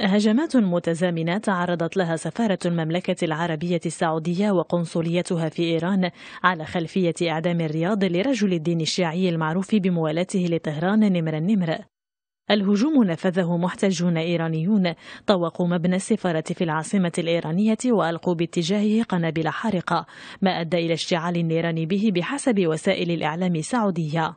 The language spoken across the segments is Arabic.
هجمات متزامنة تعرضت لها سفارة المملكة العربية السعودية وقنصليتها في إيران على خلفية إعدام الرياض لرجل الدين الشيعي المعروف بموالاته لطهران نمر النمر الهجوم نفذه محتجون إيرانيون طوقوا مبنى السفارة في العاصمة الإيرانية وألقوا باتجاهه قنابل حارقة ما أدى إلى اشتعال النيران به بحسب وسائل الإعلام السعودية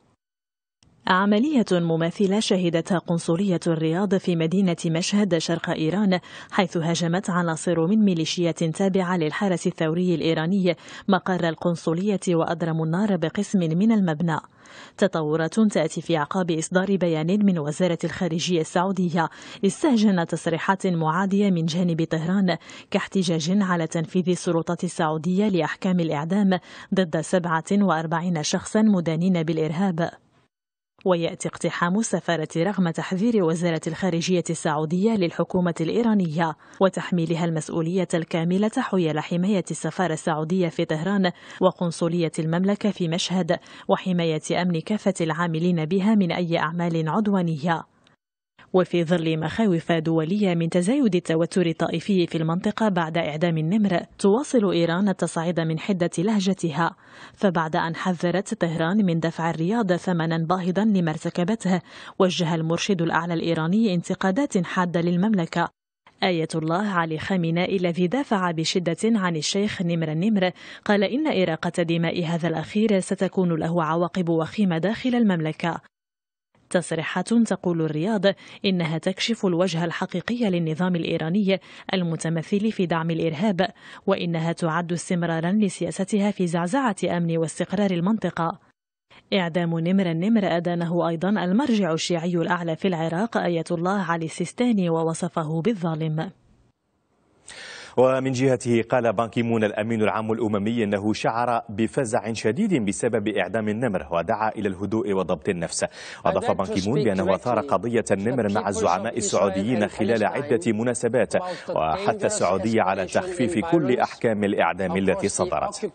عملية مماثلة شهدتها قنصلية الرياض في مدينة مشهد شرق إيران حيث هاجمت عناصر من ميليشيات تابعة للحرس الثوري الإيراني مقر القنصلية وأضرموا النار بقسم من المبنى تطورات تأتي في عقاب إصدار بيان من وزارة الخارجية السعودية استهجن تصريحات معادية من جانب طهران كاحتجاج على تنفيذ السلطات السعودية لأحكام الإعدام ضد 47 شخصا مدانين بالإرهاب ويأتي اقتحام السفارة رغم تحذير وزارة الخارجية السعودية للحكومة الإيرانية وتحميلها المسؤولية الكاملة حيال حماية السفارة السعودية في طهران وقنصلية المملكة في مشهد وحماية أمن كافة العاملين بها من أي أعمال عدوانية وفي ظل مخاوف دولية من تزايد التوتر الطائفي في المنطقة بعد إعدام النمر تواصل إيران التصعيد من حدة لهجتها فبعد أن حذرت طهران من دفع الرياض ثمنا باهظا لما ارتكبته وجه المرشد الأعلى الإيراني انتقادات حادة للمملكة آية الله علي خامنائي الذي دافع بشدة عن الشيخ نمر النمر قال إن إراقة دماء هذا الأخير ستكون له عواقب وخيمة داخل المملكة تصريحات تقول الرياض إنها تكشف الوجه الحقيقي للنظام الإيراني المتمثل في دعم الإرهاب وإنها تعد استمرارا لسياستها في زعزعة أمن واستقرار المنطقة إعدام نمر النمر أدانه أيضا المرجع الشيعي الأعلى في العراق آية الله علي السيستاني ووصفه بالظالم ومن جهته قال بانكيمون الأمين العام الأممي أنه شعر بفزع شديد بسبب إعدام النمر ودعا إلى الهدوء وضبط النفس أضاف بانكيمون بأنه أثار قضية النمر مع الزعماء السعوديين خلال عدة مناسبات وحث السعودية على تخفيف كل أحكام الإعدام التي صدرت